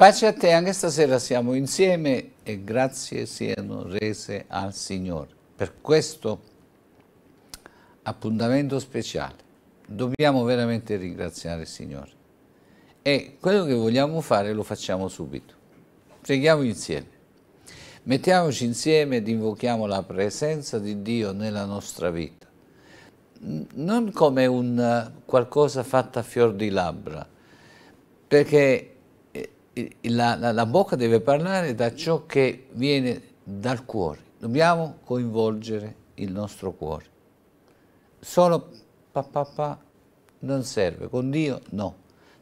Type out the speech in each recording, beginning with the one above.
Pace a te, anche stasera siamo insieme e grazie siano rese al Signore per questo appuntamento speciale. Dobbiamo veramente ringraziare il Signore e quello che vogliamo fare lo facciamo subito. Preghiamo insieme, mettiamoci insieme ed invochiamo la presenza di Dio nella nostra vita, non come un qualcosa fatto a fior di labbra, perché la, la, la bocca deve parlare da ciò che viene dal cuore. Dobbiamo coinvolgere il nostro cuore. Solo pa, pa, pa non serve, con Dio no.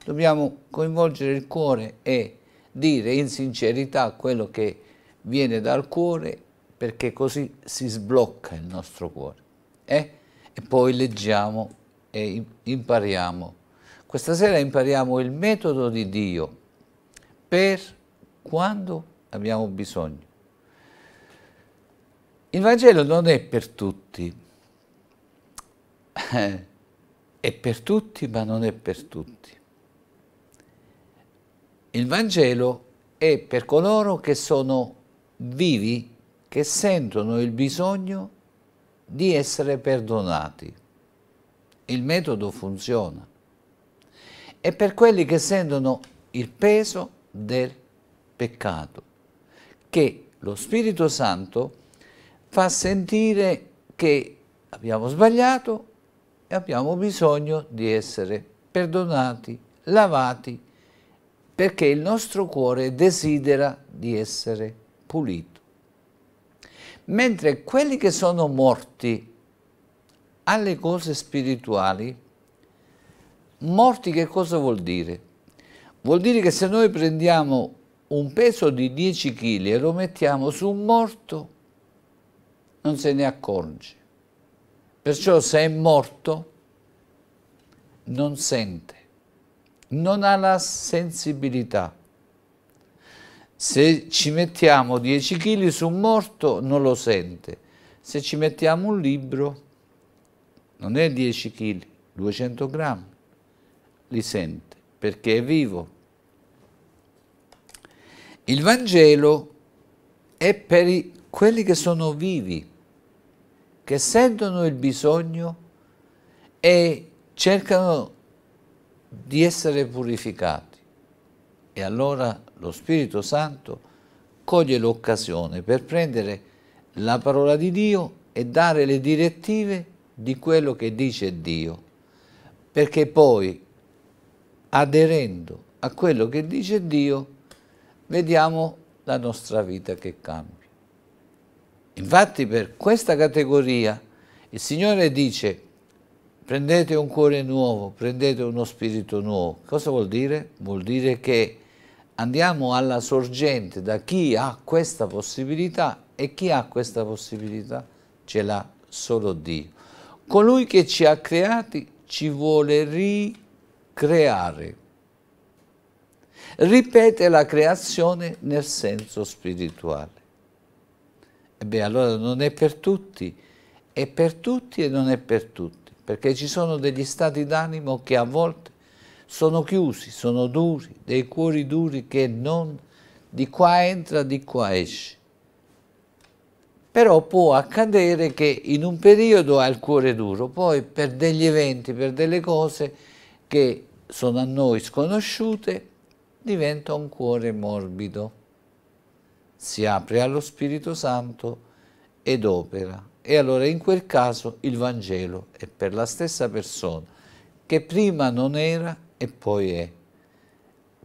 Dobbiamo coinvolgere il cuore e dire in sincerità quello che viene dal cuore perché così si sblocca il nostro cuore. Eh? E poi leggiamo e impariamo. Questa sera impariamo il metodo di Dio per quando abbiamo bisogno. Il Vangelo non è per tutti, è per tutti ma non è per tutti. Il Vangelo è per coloro che sono vivi, che sentono il bisogno di essere perdonati. Il metodo funziona. È per quelli che sentono il peso del peccato, che lo Spirito Santo fa sentire che abbiamo sbagliato e abbiamo bisogno di essere perdonati, lavati, perché il nostro cuore desidera di essere pulito. Mentre quelli che sono morti alle cose spirituali, morti che cosa vuol dire? Vuol dire che se noi prendiamo un peso di 10 kg e lo mettiamo su un morto, non se ne accorge. Perciò se è morto, non sente, non ha la sensibilità. Se ci mettiamo 10 kg su un morto, non lo sente. Se ci mettiamo un libro, non è 10 kg, 200 grammi, li sente perché è vivo. Il Vangelo è per i, quelli che sono vivi, che sentono il bisogno e cercano di essere purificati. E allora lo Spirito Santo coglie l'occasione per prendere la parola di Dio e dare le direttive di quello che dice Dio, perché poi aderendo a quello che dice Dio, vediamo la nostra vita che cambia. Infatti per questa categoria il Signore dice prendete un cuore nuovo, prendete uno spirito nuovo. Cosa vuol dire? Vuol dire che andiamo alla sorgente da chi ha questa possibilità e chi ha questa possibilità ce l'ha solo Dio. Colui che ci ha creati ci vuole rinforzare creare. Ripete la creazione nel senso spirituale. Ebbene, allora non è per tutti, è per tutti e non è per tutti, perché ci sono degli stati d'animo che a volte sono chiusi, sono duri, dei cuori duri che non di qua entra, di qua esce. Però può accadere che in un periodo ha il cuore duro, poi per degli eventi, per delle cose che sono a noi sconosciute, diventa un cuore morbido. Si apre allo Spirito Santo ed opera. E allora in quel caso il Vangelo è per la stessa persona, che prima non era e poi è.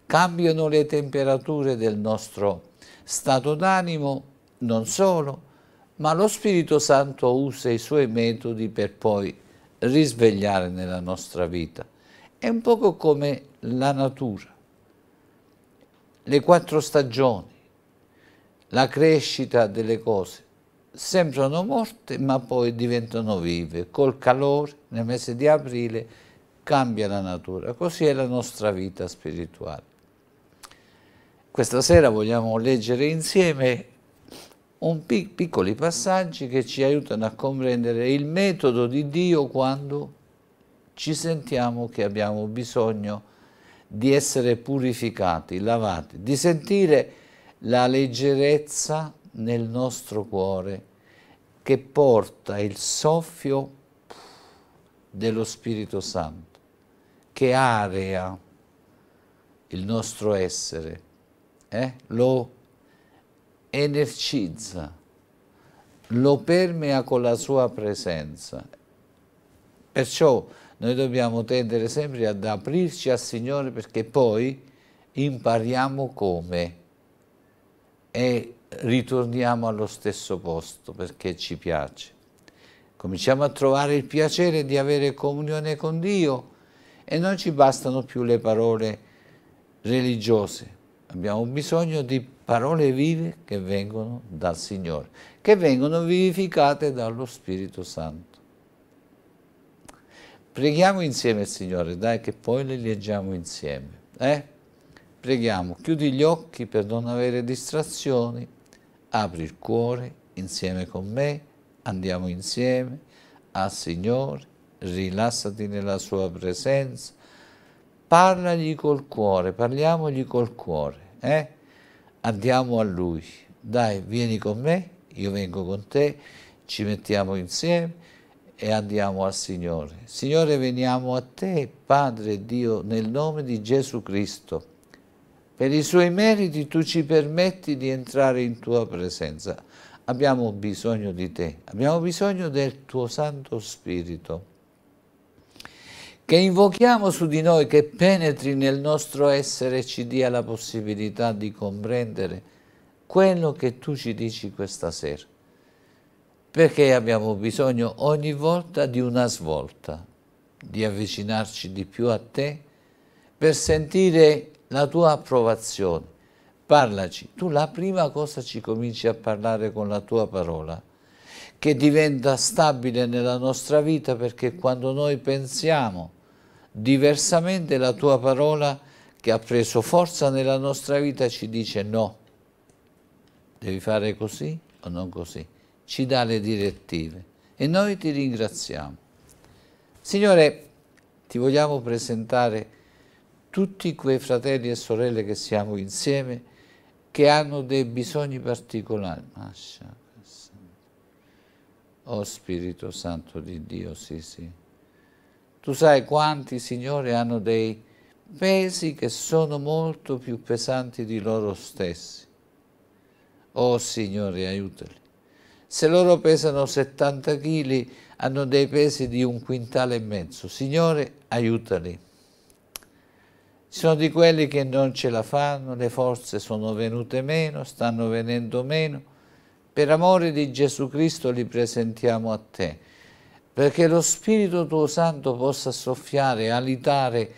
Cambiano le temperature del nostro stato d'animo, non solo, ma lo Spirito Santo usa i suoi metodi per poi risvegliare nella nostra vita. È un poco come la natura, le quattro stagioni, la crescita delle cose, sembrano morte ma poi diventano vive. Col calore, nel mese di aprile, cambia la natura. Così è la nostra vita spirituale. Questa sera vogliamo leggere insieme pic piccoli passaggi che ci aiutano a comprendere il metodo di Dio quando ci sentiamo che abbiamo bisogno di essere purificati, lavati, di sentire la leggerezza nel nostro cuore che porta il soffio dello Spirito Santo, che area il nostro essere, eh? lo energizza, lo permea con la sua presenza. Perciò noi dobbiamo tendere sempre ad aprirci al Signore perché poi impariamo come e ritorniamo allo stesso posto perché ci piace. Cominciamo a trovare il piacere di avere comunione con Dio e non ci bastano più le parole religiose. Abbiamo bisogno di parole vive che vengono dal Signore, che vengono vivificate dallo Spirito Santo. Preghiamo insieme il Signore, dai che poi le leggiamo insieme. Eh? Preghiamo, chiudi gli occhi per non avere distrazioni, apri il cuore insieme con me, andiamo insieme al Signore, rilassati nella sua presenza, parlagli col cuore, parliamogli col cuore, eh? andiamo a lui, dai vieni con me, io vengo con te, ci mettiamo insieme, e andiamo al Signore. Signore, veniamo a te, Padre Dio, nel nome di Gesù Cristo. Per i suoi meriti tu ci permetti di entrare in tua presenza. Abbiamo bisogno di te, abbiamo bisogno del tuo Santo Spirito che invochiamo su di noi, che penetri nel nostro essere e ci dia la possibilità di comprendere quello che tu ci dici questa sera perché abbiamo bisogno ogni volta di una svolta, di avvicinarci di più a te per sentire la tua approvazione. Parlaci, tu la prima cosa ci cominci a parlare con la tua parola, che diventa stabile nella nostra vita perché quando noi pensiamo diversamente la tua parola che ha preso forza nella nostra vita ci dice no, devi fare così o non così ci dà le direttive e noi ti ringraziamo. Signore, ti vogliamo presentare tutti quei fratelli e sorelle che siamo insieme che hanno dei bisogni particolari. Oh Spirito Santo di Dio, sì, sì. Tu sai quanti, Signore, hanno dei pesi che sono molto più pesanti di loro stessi. Oh Signore, aiutali. Se loro pesano 70 kg hanno dei pesi di un quintale e mezzo. Signore, aiutali. sono di quelli che non ce la fanno, le forze sono venute meno, stanno venendo meno. Per amore di Gesù Cristo li presentiamo a te, perché lo Spirito tuo Santo possa soffiare, alitare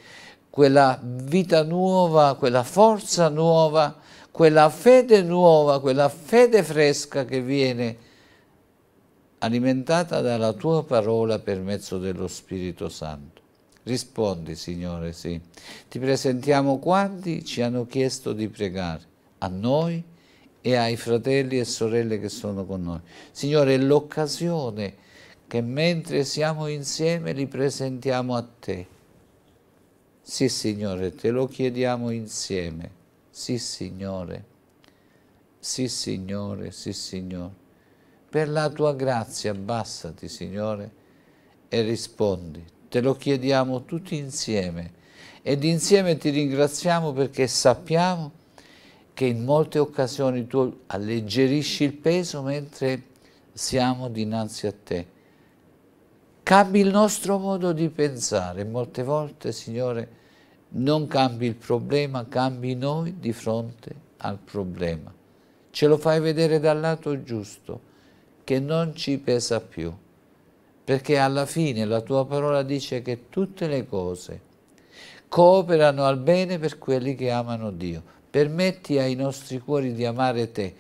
quella vita nuova, quella forza nuova, quella fede nuova, quella fede fresca che viene alimentata dalla tua parola per mezzo dello Spirito Santo. Rispondi, Signore, sì. Ti presentiamo quanti ci hanno chiesto di pregare, a noi e ai fratelli e sorelle che sono con noi. Signore, è l'occasione che mentre siamo insieme li presentiamo a te. Sì, Signore, te lo chiediamo insieme. Sì, Signore. Sì, Signore, sì, Signore. Per la tua grazia abbassati, Signore, e rispondi. Te lo chiediamo tutti insieme ed insieme ti ringraziamo perché sappiamo che in molte occasioni tu alleggerisci il peso mentre siamo dinanzi a te. Cambi il nostro modo di pensare, molte volte, Signore, non cambi il problema, cambi noi di fronte al problema. Ce lo fai vedere dal lato giusto che non ci pesa più, perché alla fine la tua parola dice che tutte le cose cooperano al bene per quelli che amano Dio. Permetti ai nostri cuori di amare te,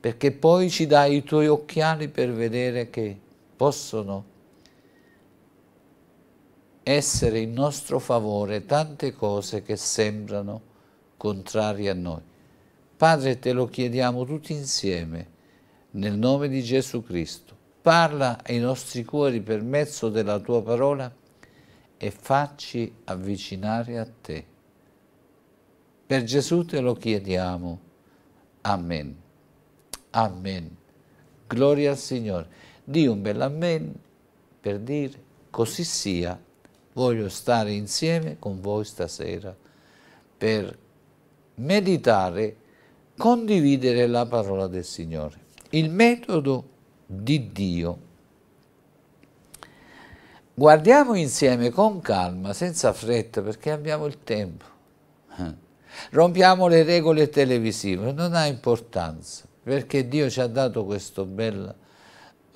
perché poi ci dai i tuoi occhiali per vedere che possono essere in nostro favore tante cose che sembrano contrarie a noi. Padre, te lo chiediamo tutti insieme nel nome di Gesù Cristo. Parla ai nostri cuori per mezzo della tua parola e facci avvicinare a te. Per Gesù te lo chiediamo. Amen. Amen. Gloria al Signore. Di un bel amen per dire così sia. Voglio stare insieme con voi stasera per meditare, condividere la parola del Signore il metodo di Dio. Guardiamo insieme con calma, senza fretta, perché abbiamo il tempo. Eh. Rompiamo le regole televisive, non ha importanza, perché Dio ci ha dato bella,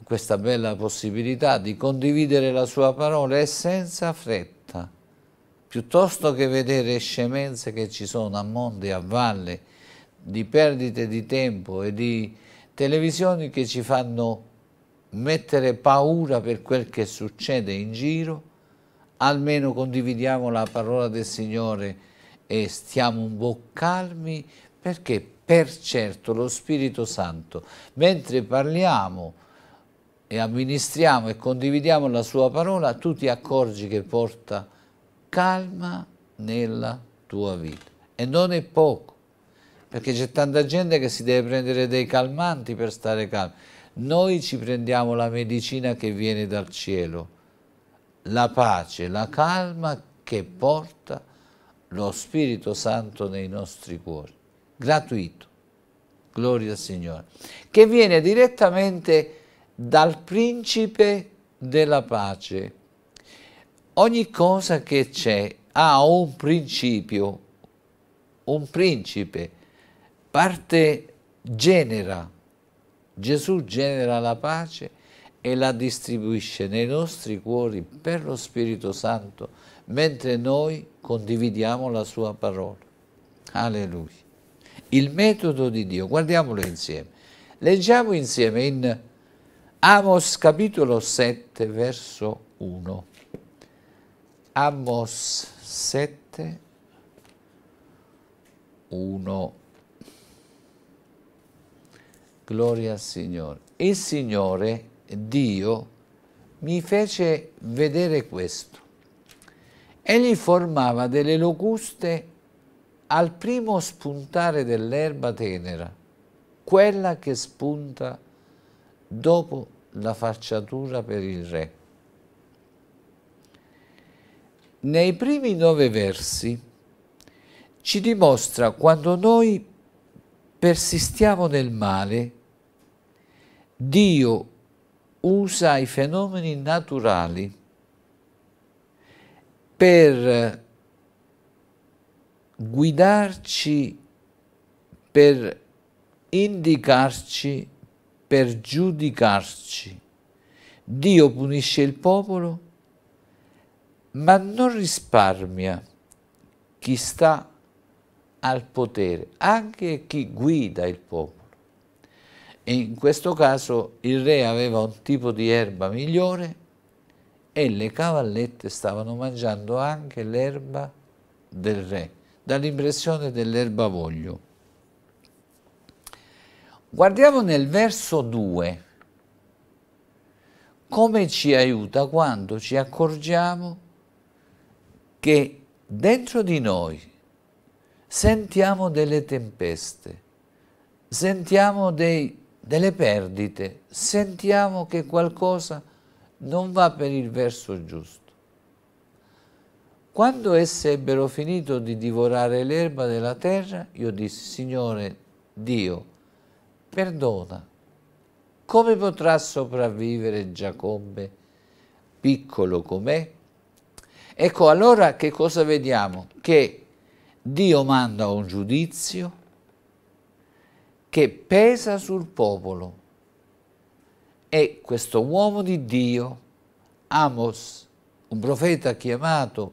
questa bella possibilità di condividere la sua parola e senza fretta, piuttosto che vedere scemenze che ci sono a monte e a valle, di perdite di tempo e di televisioni che ci fanno mettere paura per quel che succede in giro, almeno condividiamo la parola del Signore e stiamo un po' calmi perché per certo lo Spirito Santo, mentre parliamo e amministriamo e condividiamo la sua parola, tu ti accorgi che porta calma nella tua vita. E non è poco perché c'è tanta gente che si deve prendere dei calmanti per stare calmo. Noi ci prendiamo la medicina che viene dal cielo, la pace, la calma che porta lo Spirito Santo nei nostri cuori, gratuito, gloria al Signore, che viene direttamente dal principe della pace. Ogni cosa che c'è ha un principio, un principe, parte genera, Gesù genera la pace e la distribuisce nei nostri cuori per lo Spirito Santo, mentre noi condividiamo la sua parola. Alleluia. Il metodo di Dio, guardiamolo insieme. Leggiamo insieme in Amos capitolo 7 verso 1. Amos 7 1 Gloria al Signore. Il Signore, Dio, mi fece vedere questo. Egli formava delle locuste al primo spuntare dell'erba tenera, quella che spunta dopo la facciatura per il re. Nei primi nove versi ci dimostra quando noi persistiamo nel male, Dio usa i fenomeni naturali per eh, guidarci, per indicarci, per giudicarci. Dio punisce il popolo, ma non risparmia chi sta al potere, anche chi guida il popolo e in questo caso il re aveva un tipo di erba migliore e le cavallette stavano mangiando anche l'erba del re, dall'impressione dell'erbavoglio. Guardiamo nel verso 2 come ci aiuta quando ci accorgiamo che dentro di noi sentiamo delle tempeste, sentiamo dei delle perdite, sentiamo che qualcosa non va per il verso giusto. Quando esse ebbero finito di divorare l'erba della terra, io dissi, Signore Dio, perdona, come potrà sopravvivere Giacobbe, piccolo com'è? Ecco allora che cosa vediamo? Che Dio manda un giudizio, che pesa sul popolo. E questo uomo di Dio, Amos, un profeta chiamato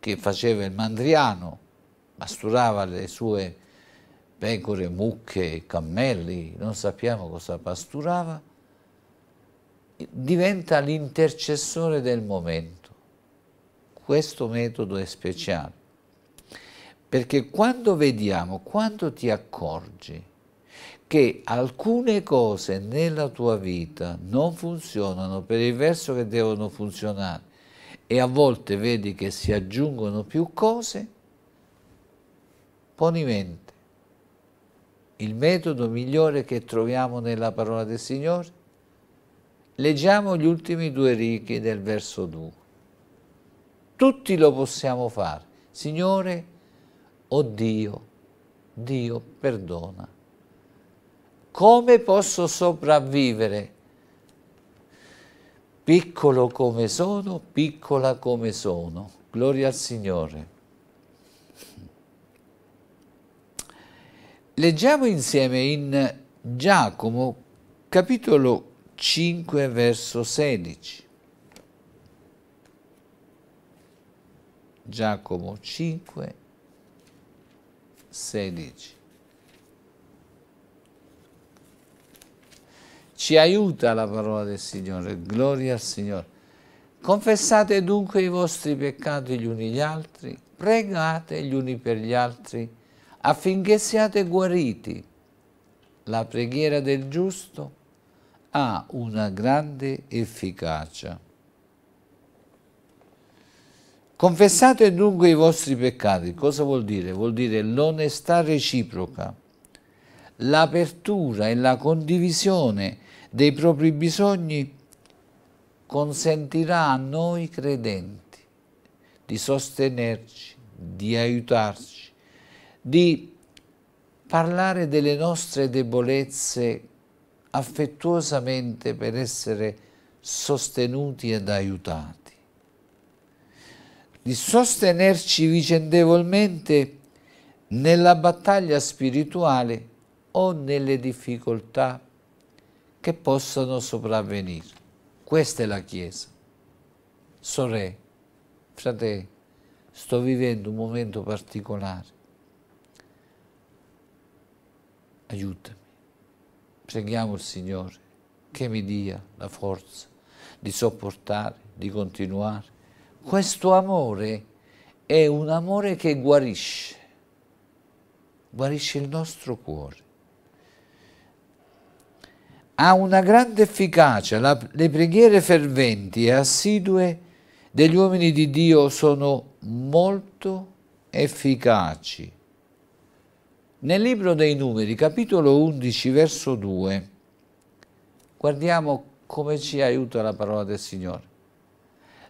che faceva il mandriano, pasturava le sue pecore, mucche, cammelli, non sappiamo cosa pasturava, diventa l'intercessore del momento. Questo metodo è speciale, perché quando vediamo, quando ti accorgi, che alcune cose nella tua vita non funzionano per il verso che devono funzionare e a volte vedi che si aggiungono più cose, poni mente il metodo migliore che troviamo nella parola del Signore. Leggiamo gli ultimi due righe del verso 2. Tutti lo possiamo fare. Signore, o oh Dio, Dio perdona come posso sopravvivere? Piccolo come sono, piccola come sono. Gloria al Signore. Leggiamo insieme in Giacomo capitolo 5 verso 16. Giacomo 5, 16. Ci aiuta la parola del Signore, gloria al Signore. Confessate dunque i vostri peccati gli uni agli altri, pregate gli uni per gli altri, affinché siate guariti. La preghiera del giusto ha una grande efficacia. Confessate dunque i vostri peccati. Cosa vuol dire? Vuol dire l'onestà reciproca, l'apertura e la condivisione dei propri bisogni consentirà a noi credenti di sostenerci, di aiutarci, di parlare delle nostre debolezze affettuosamente per essere sostenuti ed aiutati, di sostenerci vicendevolmente nella battaglia spirituale o nelle difficoltà che possano sopravvenire. Questa è la Chiesa. Sore, fratelli, sto vivendo un momento particolare. Aiutami. Preghiamo il Signore che mi dia la forza di sopportare, di continuare. Questo amore è un amore che guarisce, guarisce il nostro cuore ha una grande efficacia, la, le preghiere ferventi e assidue degli uomini di Dio sono molto efficaci. Nel libro dei numeri, capitolo 11, verso 2, guardiamo come ci aiuta la parola del Signore.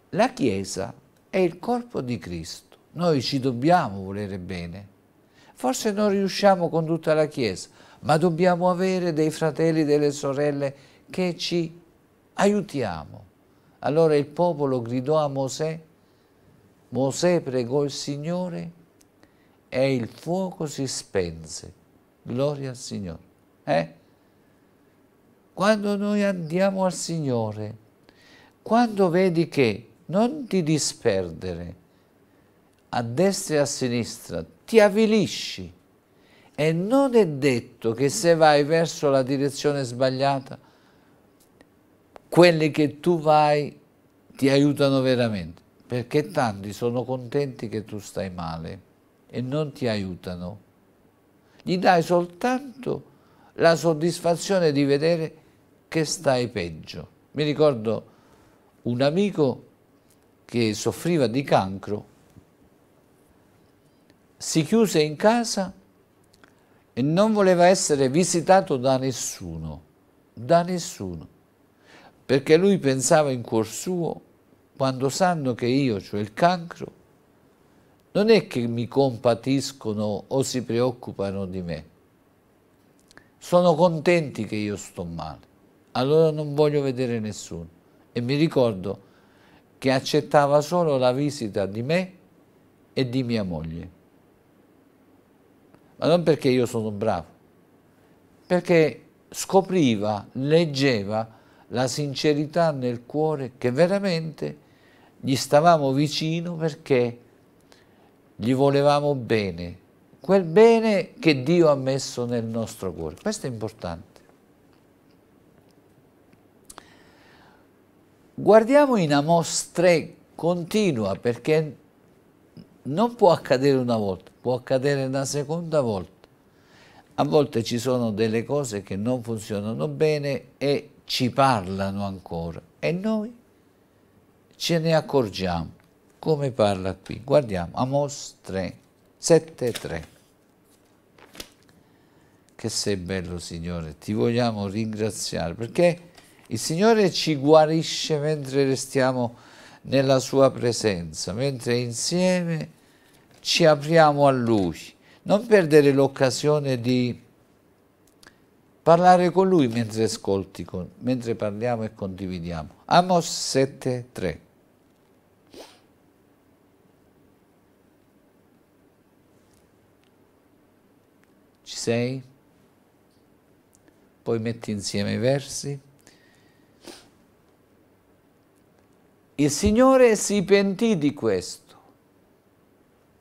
La Chiesa è il corpo di Cristo, noi ci dobbiamo volere bene. Forse non riusciamo con tutta la Chiesa, ma dobbiamo avere dei fratelli, delle sorelle che ci aiutiamo. Allora il popolo gridò a Mosè, Mosè pregò il Signore e il fuoco si spense. Gloria al Signore. Eh? Quando noi andiamo al Signore, quando vedi che non ti disperdere, a destra e a sinistra, ti avvilisci, e non è detto che se vai verso la direzione sbagliata, quelli che tu vai ti aiutano veramente, perché tanti sono contenti che tu stai male e non ti aiutano. Gli dai soltanto la soddisfazione di vedere che stai peggio. Mi ricordo un amico che soffriva di cancro, si chiuse in casa e non voleva essere visitato da nessuno, da nessuno, perché lui pensava in cuor suo, quando sanno che io, cioè il cancro, non è che mi compatiscono o si preoccupano di me, sono contenti che io sto male, allora non voglio vedere nessuno. E mi ricordo che accettava solo la visita di me e di mia moglie ma non perché io sono bravo, perché scopriva, leggeva la sincerità nel cuore che veramente gli stavamo vicino perché gli volevamo bene, quel bene che Dio ha messo nel nostro cuore. Questo è importante. Guardiamo in Amos 3, continua, perché non può accadere una volta può accadere una seconda volta. A volte ci sono delle cose che non funzionano bene e ci parlano ancora e noi ce ne accorgiamo, come parla qui. Guardiamo Amos 3, 7, 3. Che sei bello Signore, ti vogliamo ringraziare perché il Signore ci guarisce mentre restiamo nella sua presenza, mentre insieme ci apriamo a Lui. Non perdere l'occasione di parlare con Lui mentre ascolti, con, mentre parliamo e condividiamo. Amos 7,3 Ci sei? Poi metti insieme i versi. Il Signore si pentì di questo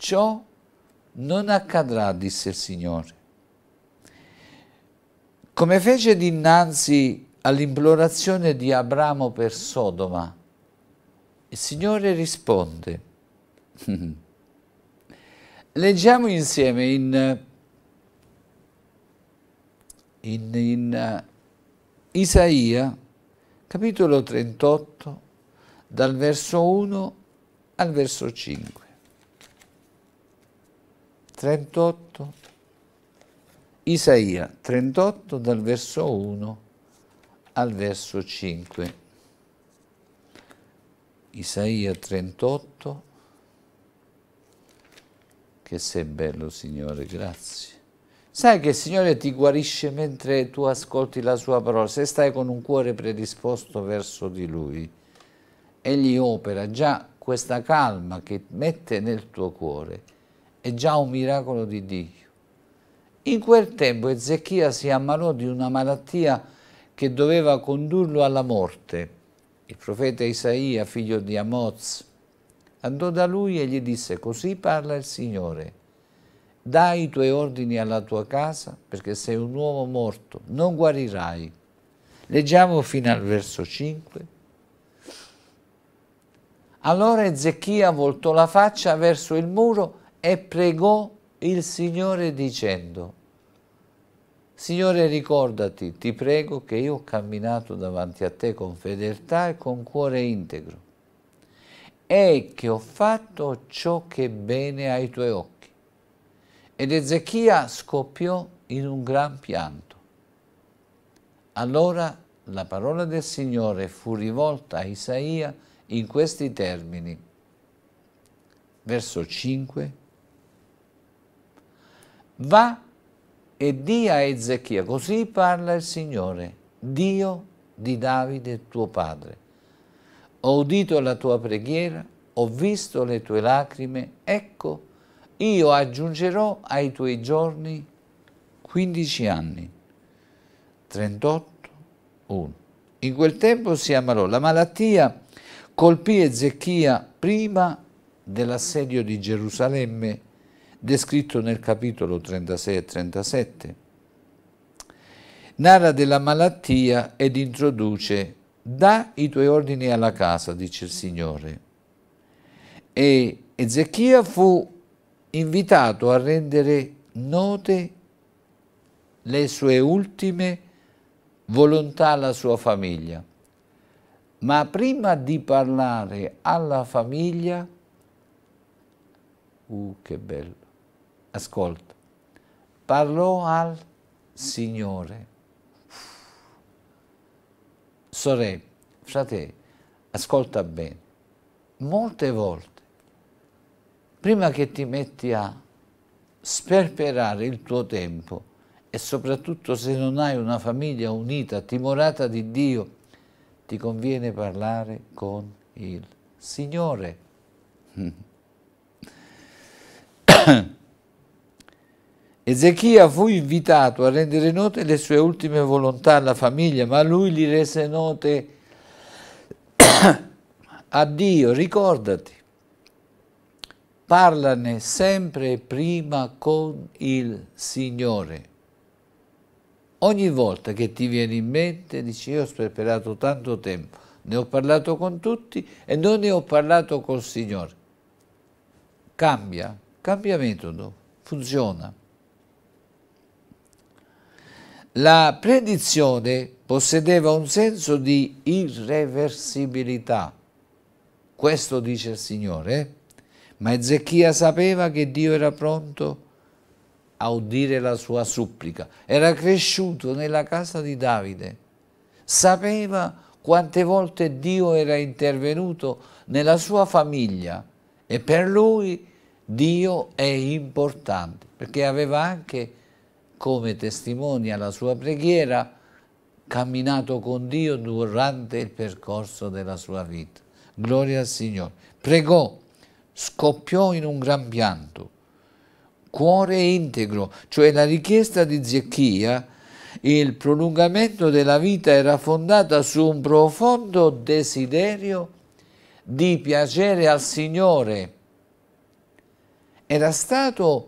Ciò non accadrà, disse il Signore. Come fece dinanzi all'implorazione di Abramo per Sodoma, il Signore risponde. Leggiamo insieme in, in, in eh, Isaia, capitolo 38, dal verso 1 al verso 5. 38, Isaia 38 dal verso 1 al verso 5. Isaia 38, che sei bello Signore, grazie. Sai che il Signore ti guarisce mentre tu ascolti la sua parola, se stai con un cuore predisposto verso di Lui, Egli opera già questa calma che mette nel tuo cuore è già un miracolo di Dio. In quel tempo Ezechia si ammalò di una malattia che doveva condurlo alla morte. Il profeta Isaia, figlio di Amoz, andò da lui e gli disse, così parla il Signore, dai i tuoi ordini alla tua casa, perché sei un uomo morto, non guarirai. Leggiamo fino al verso 5. Allora Ezechia voltò la faccia verso il muro e pregò il Signore dicendo, Signore ricordati, ti prego che io ho camminato davanti a te con fedeltà e con cuore integro e che ho fatto ciò che è bene ai tuoi occhi. Ed Ezechia scoppiò in un gran pianto. Allora la parola del Signore fu rivolta a Isaia in questi termini. Verso 5 va e di a Ezechia, così parla il Signore, Dio di Davide tuo padre. Ho udito la tua preghiera, ho visto le tue lacrime, ecco, io aggiungerò ai tuoi giorni 15 anni. 38, 1. In quel tempo si ammalò. La malattia colpì Ezechia prima dell'assedio di Gerusalemme descritto nel capitolo 36 e 37. Narra della malattia ed introduce da i tuoi ordini alla casa, dice il Signore. E Ezechia fu invitato a rendere note le sue ultime volontà alla sua famiglia. Ma prima di parlare alla famiglia, uh, che bello, ascolta, parlò al Signore. Sorella, fratelli, ascolta bene, molte volte, prima che ti metti a sperperare il tuo tempo, e soprattutto se non hai una famiglia unita, timorata di Dio, ti conviene parlare con il Signore. Ezechia fu invitato a rendere note le sue ultime volontà alla famiglia, ma lui li rese note a Dio, ricordati, parlane sempre prima con il Signore. Ogni volta che ti viene in mente, dici io ho sperperato tanto tempo, ne ho parlato con tutti e non ne ho parlato col Signore. Cambia, cambia metodo, funziona. La predizione possedeva un senso di irreversibilità. Questo dice il Signore. Ma Ezechia sapeva che Dio era pronto a udire la sua supplica. Era cresciuto nella casa di Davide. Sapeva quante volte Dio era intervenuto nella sua famiglia e per lui Dio è importante perché aveva anche come testimonia la sua preghiera, camminato con Dio durante il percorso della sua vita. Gloria al Signore. Pregò, scoppiò in un gran pianto, cuore integro, cioè la richiesta di Zecchia, il prolungamento della vita era fondata su un profondo desiderio di piacere al Signore. Era stato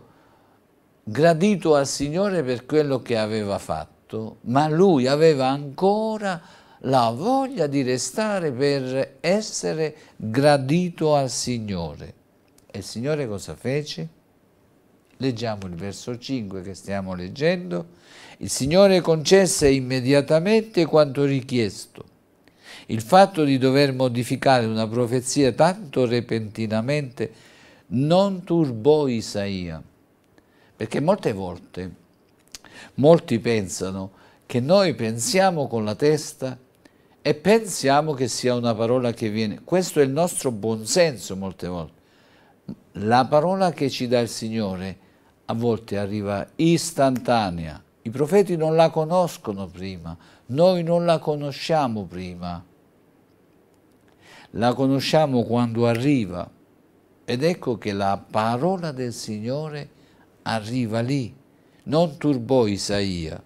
gradito al Signore per quello che aveva fatto, ma lui aveva ancora la voglia di restare per essere gradito al Signore. E il Signore cosa fece? Leggiamo il verso 5 che stiamo leggendo. Il Signore concesse immediatamente quanto richiesto. Il fatto di dover modificare una profezia tanto repentinamente non turbò Isaia perché molte volte molti pensano che noi pensiamo con la testa e pensiamo che sia una parola che viene. Questo è il nostro buonsenso molte volte. La parola che ci dà il Signore a volte arriva istantanea. I profeti non la conoscono prima, noi non la conosciamo prima. La conosciamo quando arriva. Ed ecco che la parola del Signore arriva lì. Non turbò Isaia,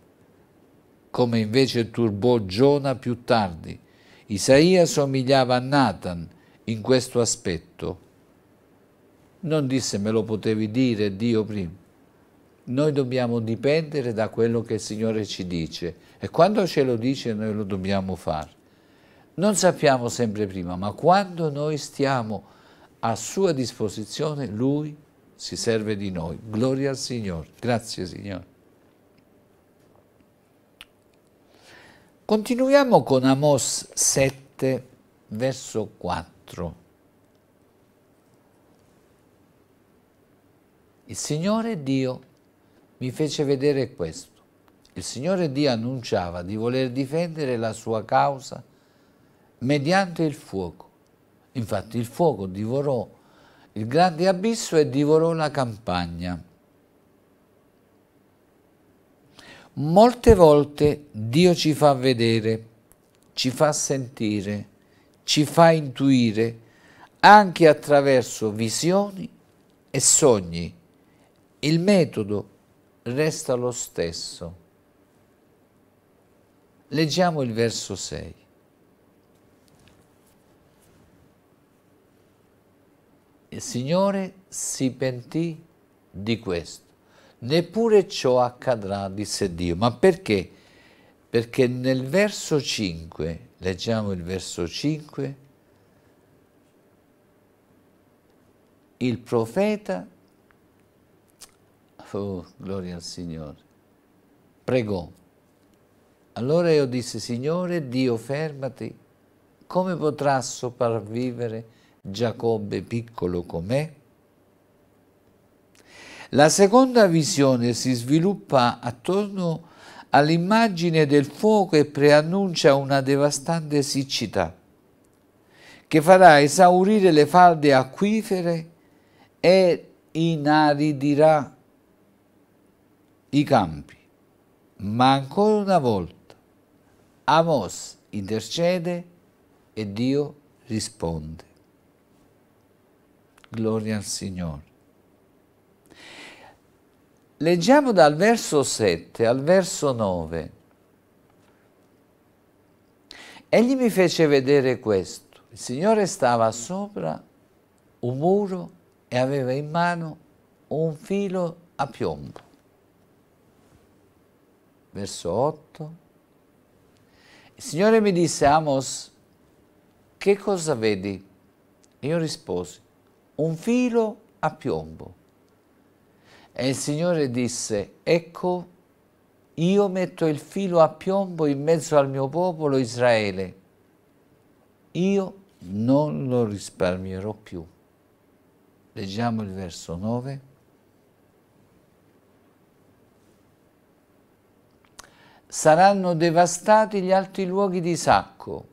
come invece turbò Giona più tardi. Isaia somigliava a Nathan in questo aspetto. Non disse me lo potevi dire Dio prima. Noi dobbiamo dipendere da quello che il Signore ci dice e quando ce lo dice noi lo dobbiamo fare. Non sappiamo sempre prima, ma quando noi stiamo a sua disposizione, Lui si serve di noi. Gloria al Signore. Grazie Signore. Continuiamo con Amos 7, verso 4. Il Signore Dio mi fece vedere questo. Il Signore Dio annunciava di voler difendere la sua causa mediante il fuoco. Infatti il fuoco divorò il grande abisso e divorò la campagna. Molte volte Dio ci fa vedere, ci fa sentire, ci fa intuire, anche attraverso visioni e sogni. Il metodo resta lo stesso. Leggiamo il verso 6. Il Signore si pentì di questo. Neppure ciò accadrà, disse Dio. Ma perché? Perché nel verso 5, leggiamo il verso 5, il profeta, oh, gloria al Signore, pregò. Allora io disse, Signore, Dio fermati, come potrà sopravvivere Giacobbe piccolo com'è? La seconda visione si sviluppa attorno all'immagine del fuoco e preannuncia una devastante siccità che farà esaurire le falde acquifere e inaridirà i campi. Ma ancora una volta Amos intercede e Dio risponde. Gloria al Signore. Leggiamo dal verso 7 al verso 9. Egli mi fece vedere questo. Il Signore stava sopra un muro e aveva in mano un filo a piombo. Verso 8. Il Signore mi disse, Amos, che cosa vedi? io risposi, un filo a piombo. E il Signore disse, ecco, io metto il filo a piombo in mezzo al mio popolo Israele, io non lo risparmierò più. Leggiamo il verso 9. Saranno devastati gli alti luoghi di Sacco,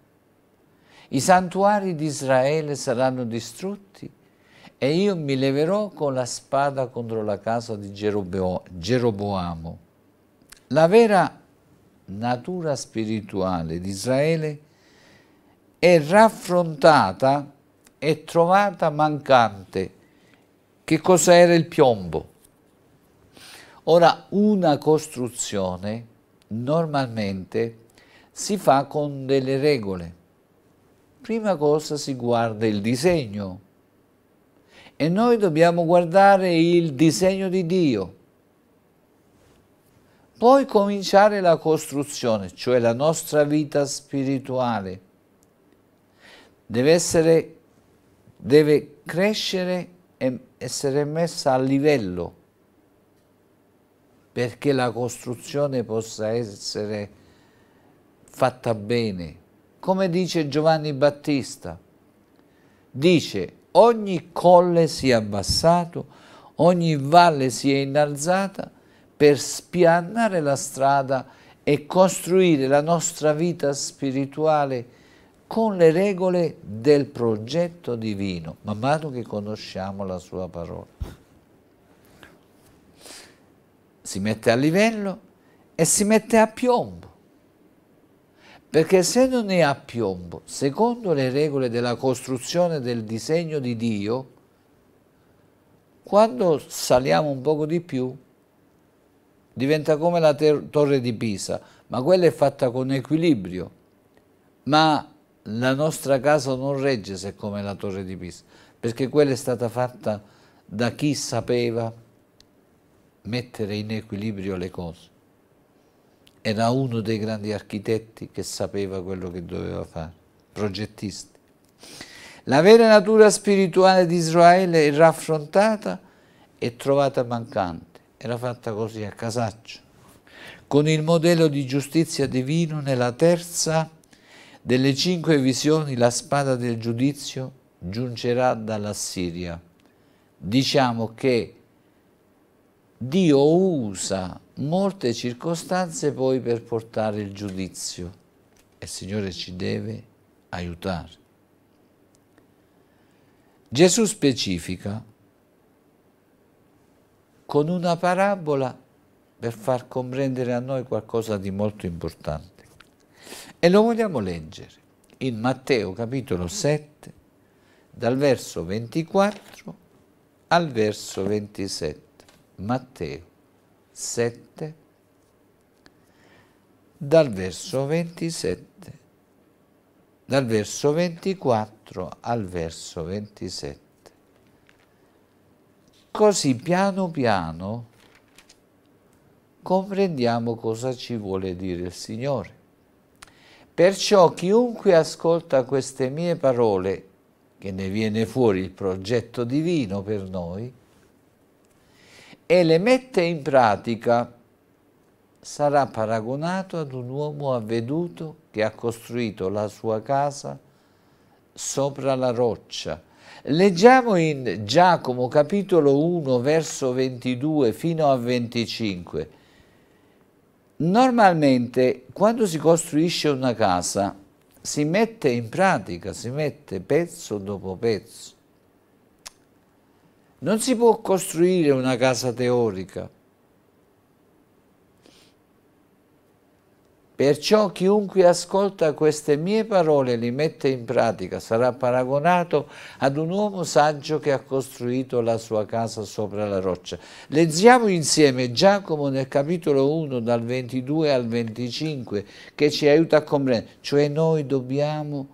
i santuari di Israele saranno distrutti e io mi leverò con la spada contro la casa di Gerobeo, Geroboamo. La vera natura spirituale di Israele è raffrontata e trovata mancante. Che cosa era il piombo? Ora, una costruzione normalmente si fa con delle regole. Prima cosa si guarda il disegno, e noi dobbiamo guardare il disegno di Dio, poi cominciare la costruzione, cioè la nostra vita spirituale. Deve, essere, deve crescere e essere messa a livello perché la costruzione possa essere fatta bene. Come dice Giovanni Battista, dice ogni colle si è abbassato, ogni valle si è innalzata per spiannare la strada e costruire la nostra vita spirituale con le regole del progetto divino, man mano che conosciamo la sua parola. Si mette a livello e si mette a piombo perché se non è a piombo, secondo le regole della costruzione del disegno di Dio, quando saliamo un poco di più, diventa come la torre di Pisa, ma quella è fatta con equilibrio. Ma la nostra casa non regge se è come la torre di Pisa, perché quella è stata fatta da chi sapeva mettere in equilibrio le cose era uno dei grandi architetti che sapeva quello che doveva fare, progettisti. La vera natura spirituale di Israele è raffrontata e trovata mancante, era fatta così a casaccio, con il modello di giustizia divino nella terza delle cinque visioni la spada del giudizio giungerà dalla Siria. Diciamo che Dio usa molte circostanze poi per portare il giudizio e il Signore ci deve aiutare. Gesù specifica con una parabola per far comprendere a noi qualcosa di molto importante. E lo vogliamo leggere in Matteo capitolo 7, dal verso 24 al verso 27. Matteo 7, dal verso 27, dal verso 24 al verso 27. Così piano piano comprendiamo cosa ci vuole dire il Signore. Perciò chiunque ascolta queste mie parole, che ne viene fuori il progetto divino per noi, e le mette in pratica, sarà paragonato ad un uomo avveduto che ha costruito la sua casa sopra la roccia. Leggiamo in Giacomo capitolo 1 verso 22 fino a 25. Normalmente quando si costruisce una casa si mette in pratica, si mette pezzo dopo pezzo. Non si può costruire una casa teorica. Perciò chiunque ascolta queste mie parole e le mette in pratica sarà paragonato ad un uomo saggio che ha costruito la sua casa sopra la roccia. Leggiamo insieme Giacomo nel capitolo 1 dal 22 al 25 che ci aiuta a comprendere, cioè noi dobbiamo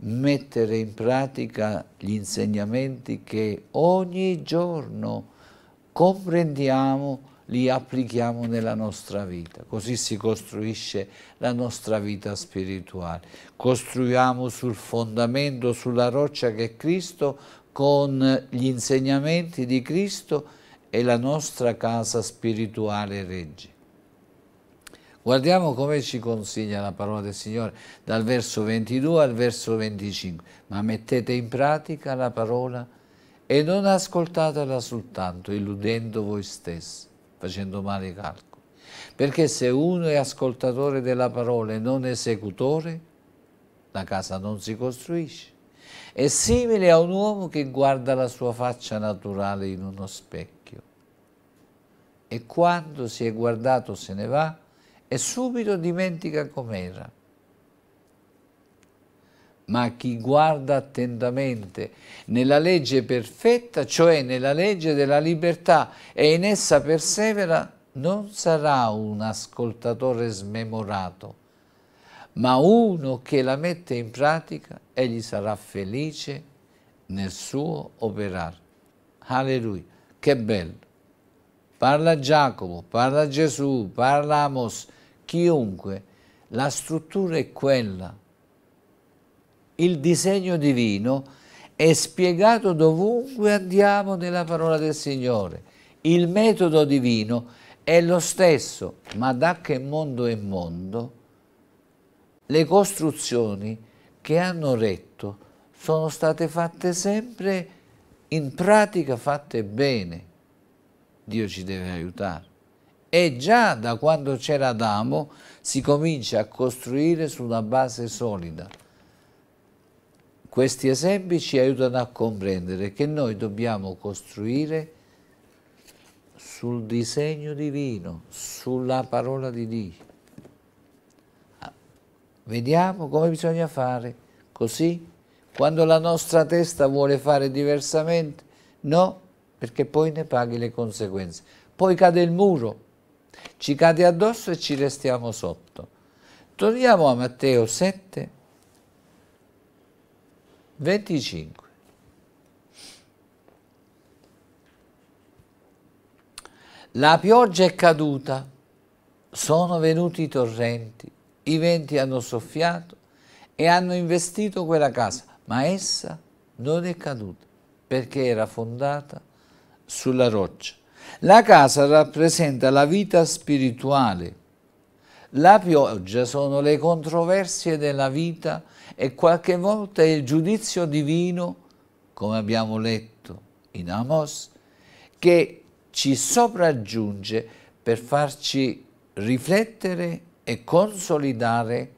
mettere in pratica gli insegnamenti che ogni giorno comprendiamo, li applichiamo nella nostra vita. Così si costruisce la nostra vita spirituale. Costruiamo sul fondamento, sulla roccia che è Cristo, con gli insegnamenti di Cristo e la nostra casa spirituale regge. Guardiamo come ci consiglia la parola del Signore dal verso 22 al verso 25. Ma mettete in pratica la parola e non ascoltatela soltanto illudendo voi stessi, facendo male i calcoli. Perché se uno è ascoltatore della parola e non esecutore, la casa non si costruisce. È simile a un uomo che guarda la sua faccia naturale in uno specchio e quando si è guardato se ne va e subito dimentica com'era. Ma chi guarda attentamente nella legge perfetta, cioè nella legge della libertà, e in essa persevera, non sarà un ascoltatore smemorato, ma uno che la mette in pratica egli sarà felice nel suo operare. Alleluia, che bello! Parla Giacomo, parla Gesù, parla Amos, chiunque, la struttura è quella. Il disegno divino è spiegato dovunque andiamo nella parola del Signore. Il metodo divino è lo stesso, ma da che mondo è mondo, le costruzioni che hanno retto sono state fatte sempre in pratica fatte bene. Dio ci deve aiutare. E già da quando c'era Adamo si comincia a costruire su una base solida. Questi esempi ci aiutano a comprendere che noi dobbiamo costruire sul disegno divino, sulla parola di Dio. Ah, vediamo come bisogna fare, così quando la nostra testa vuole fare diversamente, no, perché poi ne paghi le conseguenze. Poi cade il muro, ci cade addosso e ci restiamo sotto. Torniamo a Matteo 7, 25. La pioggia è caduta, sono venuti i torrenti, i venti hanno soffiato e hanno investito quella casa, ma essa non è caduta perché era fondata sulla roccia. La casa rappresenta la vita spirituale. La pioggia sono le controversie della vita e qualche volta il giudizio divino, come abbiamo letto in Amos, che ci sopraggiunge per farci riflettere e consolidare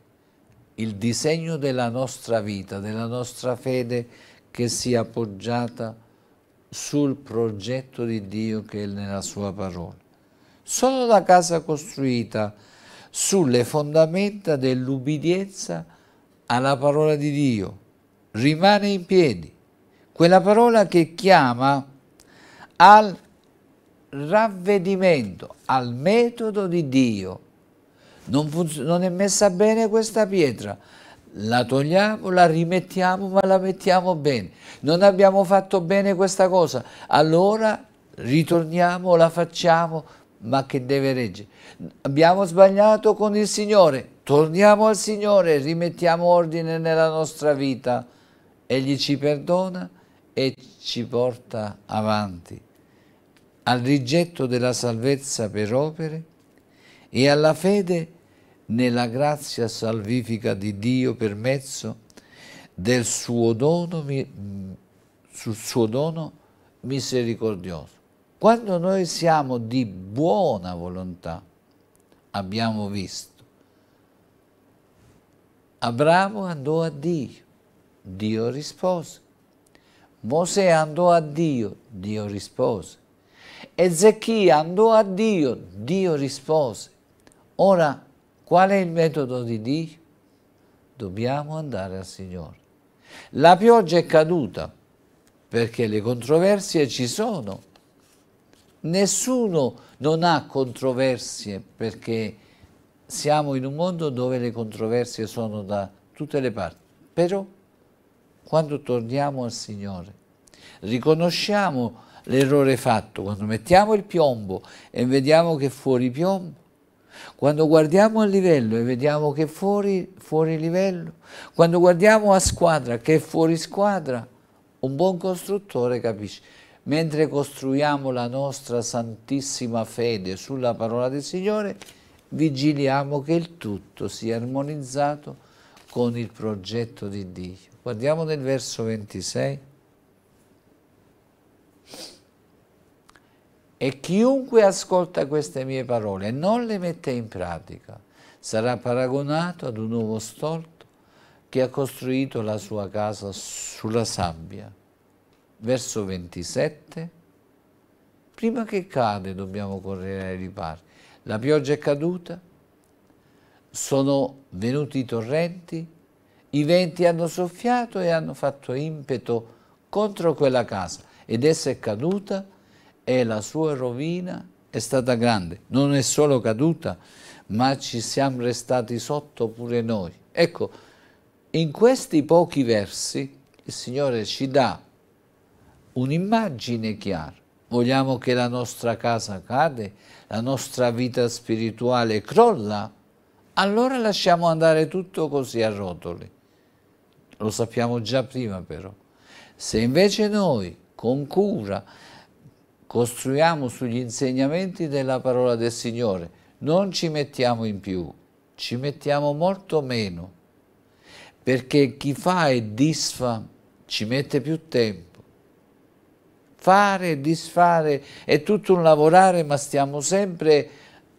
il disegno della nostra vita, della nostra fede che sia appoggiata a sul progetto di Dio che è nella sua parola. Solo la casa costruita sulle fondamenta dell'ubbidienza alla parola di Dio rimane in piedi. Quella parola che chiama al ravvedimento, al metodo di Dio. Non, non è messa bene questa pietra, la togliamo, la rimettiamo, ma la mettiamo bene. Non abbiamo fatto bene questa cosa, allora ritorniamo, la facciamo, ma che deve reggere. Abbiamo sbagliato con il Signore, torniamo al Signore, rimettiamo ordine nella nostra vita. Egli ci perdona e ci porta avanti. Al rigetto della salvezza per opere e alla fede per nella grazia salvifica di Dio per mezzo del suo dono, sul suo dono misericordioso. Quando noi siamo di buona volontà, abbiamo visto, Abramo andò a Dio, Dio rispose. Mosè andò a Dio, Dio rispose. Ezechia andò a Dio, Dio rispose. Ora Qual è il metodo di Dio? Dobbiamo andare al Signore. La pioggia è caduta perché le controversie ci sono. Nessuno non ha controversie perché siamo in un mondo dove le controversie sono da tutte le parti. Però quando torniamo al Signore, riconosciamo l'errore fatto, quando mettiamo il piombo e vediamo che fuori piombo, quando guardiamo a livello e vediamo che è fuori, fuori livello, quando guardiamo a squadra che è fuori squadra, un buon costruttore capisce. Mentre costruiamo la nostra santissima fede sulla parola del Signore, vigiliamo che il tutto sia armonizzato con il progetto di Dio. Guardiamo nel verso 26. E chiunque ascolta queste mie parole e non le mette in pratica sarà paragonato ad un uomo stolto che ha costruito la sua casa sulla sabbia. Verso 27. Prima che cade dobbiamo correre ai ripari. La pioggia è caduta, sono venuti i torrenti, i venti hanno soffiato e hanno fatto impeto contro quella casa ed essa è caduta e la sua rovina è stata grande, non è solo caduta, ma ci siamo restati sotto pure noi. Ecco, in questi pochi versi il Signore ci dà un'immagine chiara. Vogliamo che la nostra casa cade, la nostra vita spirituale crolla, allora lasciamo andare tutto così a rotoli. Lo sappiamo già prima però. Se invece noi, con cura, costruiamo sugli insegnamenti della parola del Signore, non ci mettiamo in più, ci mettiamo molto meno, perché chi fa e disfa ci mette più tempo. Fare e disfare è tutto un lavorare, ma stiamo sempre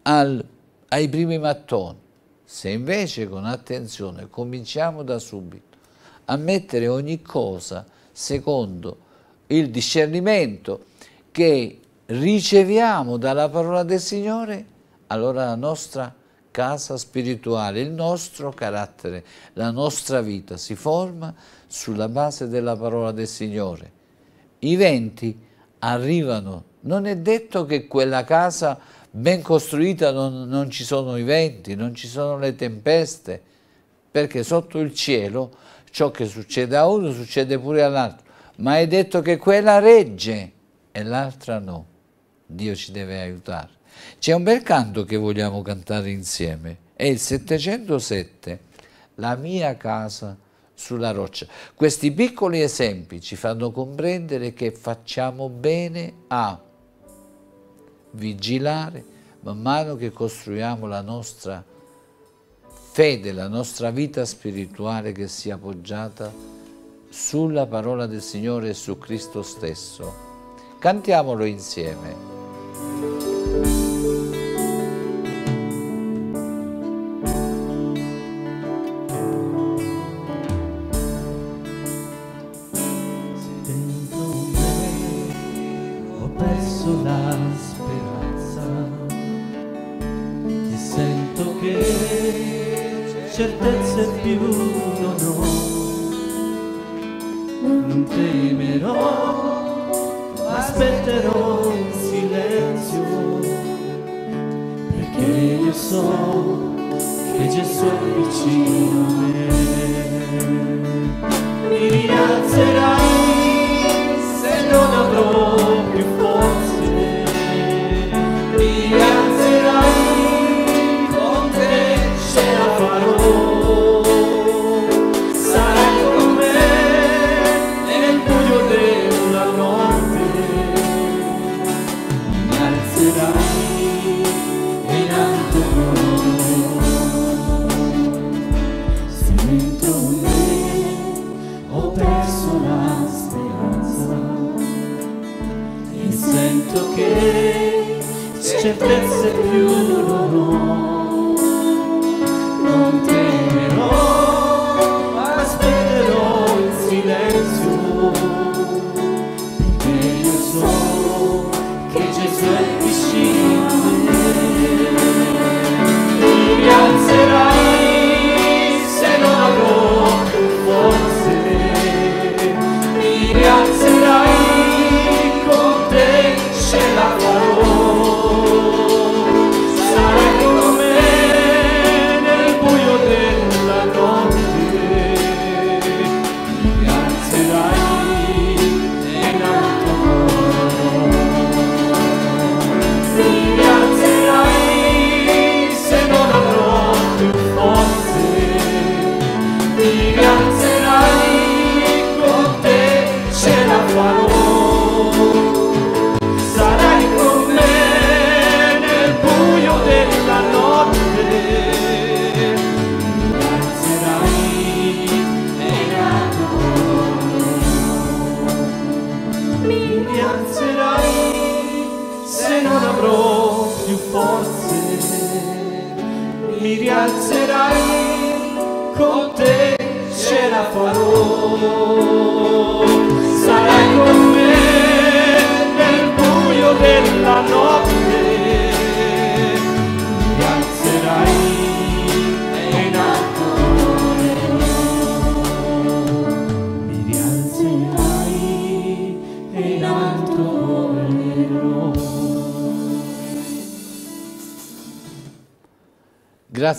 al, ai primi mattoni. Se invece con attenzione cominciamo da subito a mettere ogni cosa secondo il discernimento che riceviamo dalla parola del Signore, allora la nostra casa spirituale, il nostro carattere, la nostra vita si forma sulla base della parola del Signore. I venti arrivano, non è detto che quella casa ben costruita non, non ci sono i venti, non ci sono le tempeste, perché sotto il cielo ciò che succede a uno succede pure all'altro, ma è detto che quella regge, e l'altra no. Dio ci deve aiutare. C'è un bel canto che vogliamo cantare insieme, è il 707, La mia casa sulla roccia. Questi piccoli esempi ci fanno comprendere che facciamo bene a vigilare man mano che costruiamo la nostra fede, la nostra vita spirituale che sia poggiata sulla parola del Signore e su Cristo stesso. Cantiamolo insieme.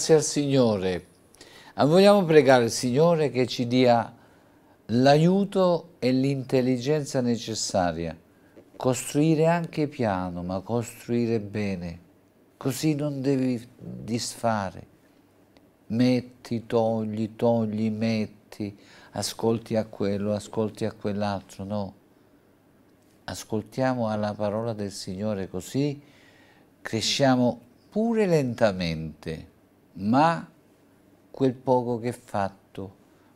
grazie al Signore. Ah, vogliamo pregare il Signore che ci dia l'aiuto e l'intelligenza necessaria. Costruire anche piano, ma costruire bene. Così non devi disfare. Metti, togli, togli, metti, ascolti a quello, ascolti a quell'altro, no. Ascoltiamo alla parola del Signore così cresciamo pure lentamente ma quel poco che è fatto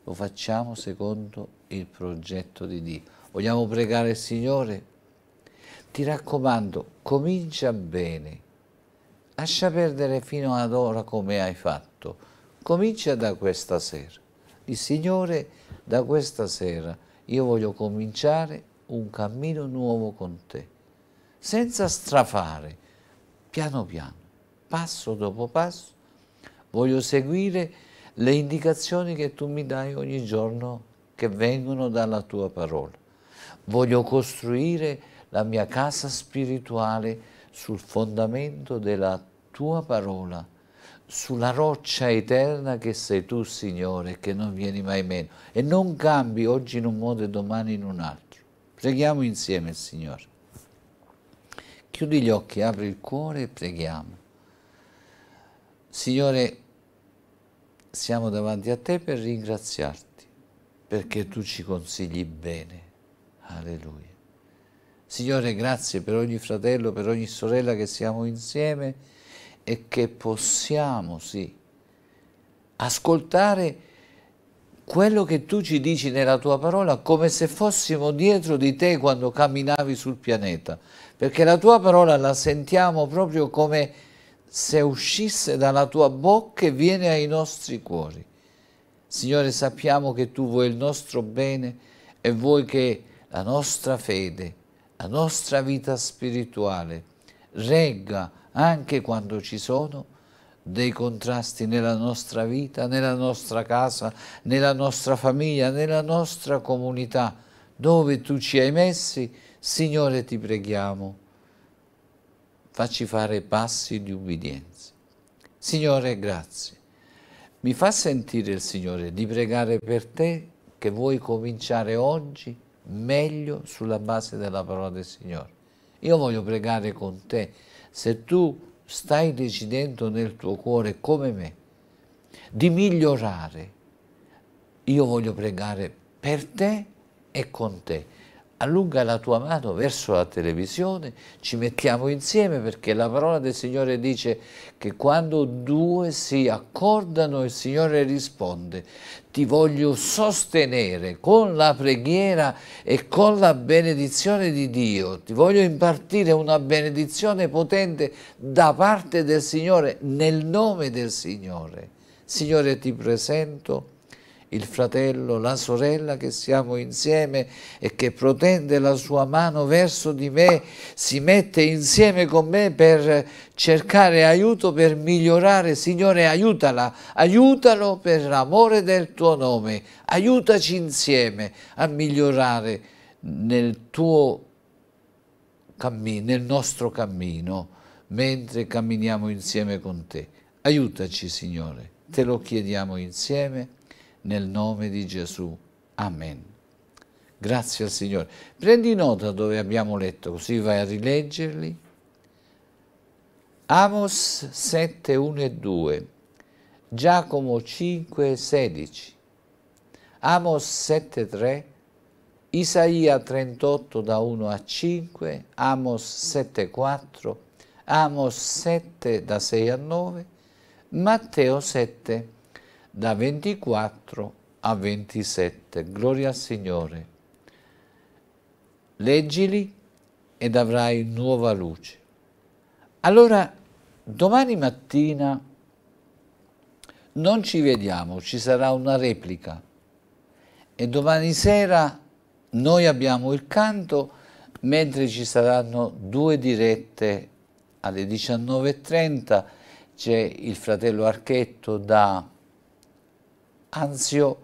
lo facciamo secondo il progetto di Dio. Vogliamo pregare il Signore? Ti raccomando, comincia bene. Lascia perdere fino ad ora come hai fatto. Comincia da questa sera. Il Signore, da questa sera io voglio cominciare un cammino nuovo con te, senza strafare, piano piano, passo dopo passo, voglio seguire le indicazioni che tu mi dai ogni giorno che vengono dalla tua parola. Voglio costruire la mia casa spirituale sul fondamento della tua parola, sulla roccia eterna che sei tu, Signore, che non vieni mai meno. E non cambi oggi in un modo e domani in un altro. Preghiamo insieme, Signore. Chiudi gli occhi, apri il cuore e preghiamo. Signore, siamo davanti a te per ringraziarti, perché tu ci consigli bene. Alleluia. Signore, grazie per ogni fratello, per ogni sorella che siamo insieme e che possiamo, sì, ascoltare quello che tu ci dici nella tua parola come se fossimo dietro di te quando camminavi sul pianeta, perché la tua parola la sentiamo proprio come se uscisse dalla tua bocca e viene ai nostri cuori. Signore, sappiamo che tu vuoi il nostro bene e vuoi che la nostra fede, la nostra vita spirituale regga anche quando ci sono dei contrasti nella nostra vita, nella nostra casa, nella nostra famiglia, nella nostra comunità, dove tu ci hai messi, Signore ti preghiamo facci fare passi di ubbidienza. Signore, grazie. Mi fa sentire il Signore di pregare per te che vuoi cominciare oggi meglio sulla base della parola del Signore. Io voglio pregare con te. Se tu stai decidendo nel tuo cuore, come me, di migliorare, io voglio pregare per te e con te allunga la tua mano verso la televisione, ci mettiamo insieme perché la parola del Signore dice che quando due si accordano il Signore risponde, ti voglio sostenere con la preghiera e con la benedizione di Dio, ti voglio impartire una benedizione potente da parte del Signore nel nome del Signore. Signore ti presento il fratello, la sorella che siamo insieme e che protende la sua mano verso di me, si mette insieme con me per cercare aiuto, per migliorare. Signore, aiutala, aiutalo per l'amore del tuo nome, aiutaci insieme a migliorare nel tuo cammino, nel nostro cammino, mentre camminiamo insieme con te. Aiutaci, Signore, te lo chiediamo insieme nel nome di Gesù. Amen. Grazie al Signore. Prendi nota dove abbiamo letto, così vai a rileggerli. Amos 7, 1 e 2, Giacomo 5, 16, Amos 7, 3, Isaia 38 da 1 a 5, Amos 7, 4, Amos 7 da 6 a 9, Matteo 7, da 24 a 27. Gloria al Signore. Leggili ed avrai nuova luce. Allora, domani mattina non ci vediamo, ci sarà una replica e domani sera noi abbiamo il canto mentre ci saranno due dirette alle 19.30 c'è il fratello Archetto da Anzio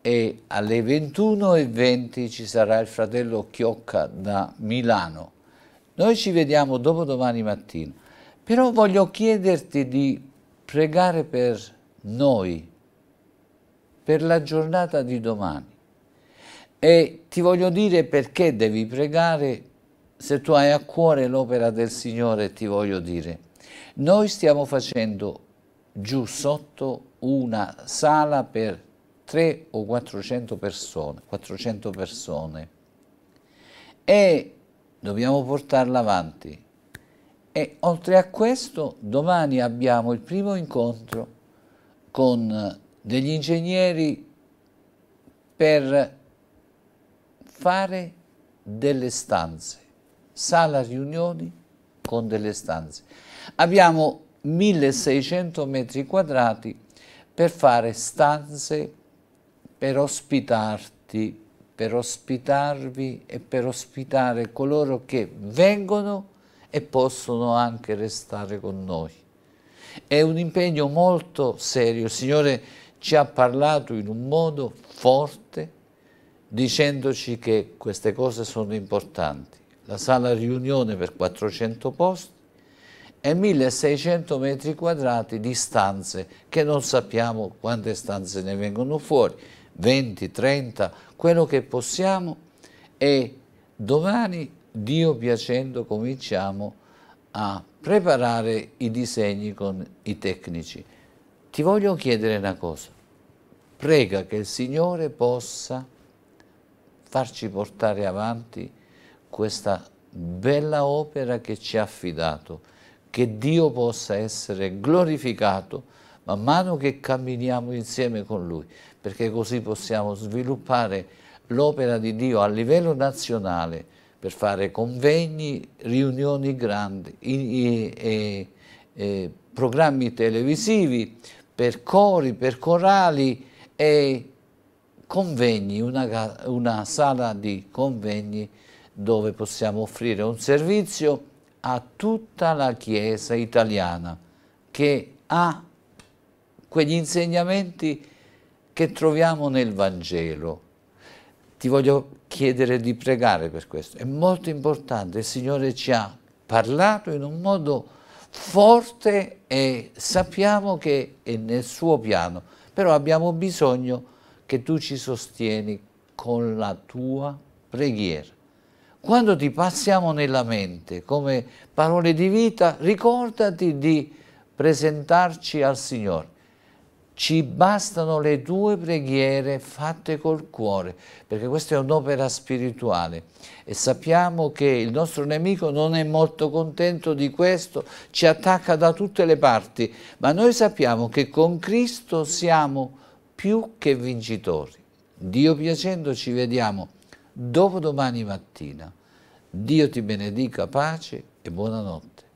e alle 21.20 ci sarà il fratello Chiocca da Milano. Noi ci vediamo dopo domani mattina, però voglio chiederti di pregare per noi, per la giornata di domani. E ti voglio dire perché devi pregare, se tu hai a cuore l'opera del Signore, ti voglio dire. Noi stiamo facendo giù sotto una sala per 300 o 400 persone, 400 persone e dobbiamo portarla avanti. E oltre a questo domani abbiamo il primo incontro con degli ingegneri per fare delle stanze, sala riunioni con delle stanze. Abbiamo 1600 metri quadrati per fare stanze per ospitarti, per ospitarvi e per ospitare coloro che vengono e possono anche restare con noi. È un impegno molto serio. Il Signore ci ha parlato in un modo forte dicendoci che queste cose sono importanti. La sala riunione per 400 posti, e 1600 metri quadrati di stanze, che non sappiamo quante stanze ne vengono fuori, 20, 30, quello che possiamo e domani, Dio piacendo, cominciamo a preparare i disegni con i tecnici. Ti voglio chiedere una cosa, prega che il Signore possa farci portare avanti questa bella opera che ci ha affidato che Dio possa essere glorificato man mano che camminiamo insieme con Lui, perché così possiamo sviluppare l'opera di Dio a livello nazionale per fare convegni, riunioni grandi, e, e, e, programmi televisivi, per cori, per corali e convegni, una, una sala di convegni dove possiamo offrire un servizio a tutta la Chiesa italiana che ha quegli insegnamenti che troviamo nel Vangelo. Ti voglio chiedere di pregare per questo. È molto importante, il Signore ci ha parlato in un modo forte e sappiamo che è nel suo piano, però abbiamo bisogno che tu ci sostieni con la tua preghiera quando ti passiamo nella mente come parole di vita, ricordati di presentarci al Signore. Ci bastano le tue preghiere fatte col cuore, perché questa è un'opera spirituale e sappiamo che il nostro nemico non è molto contento di questo, ci attacca da tutte le parti, ma noi sappiamo che con Cristo siamo più che vincitori. Dio piacendo ci vediamo dopodomani mattina. Dio ti benedica, pace e buonanotte.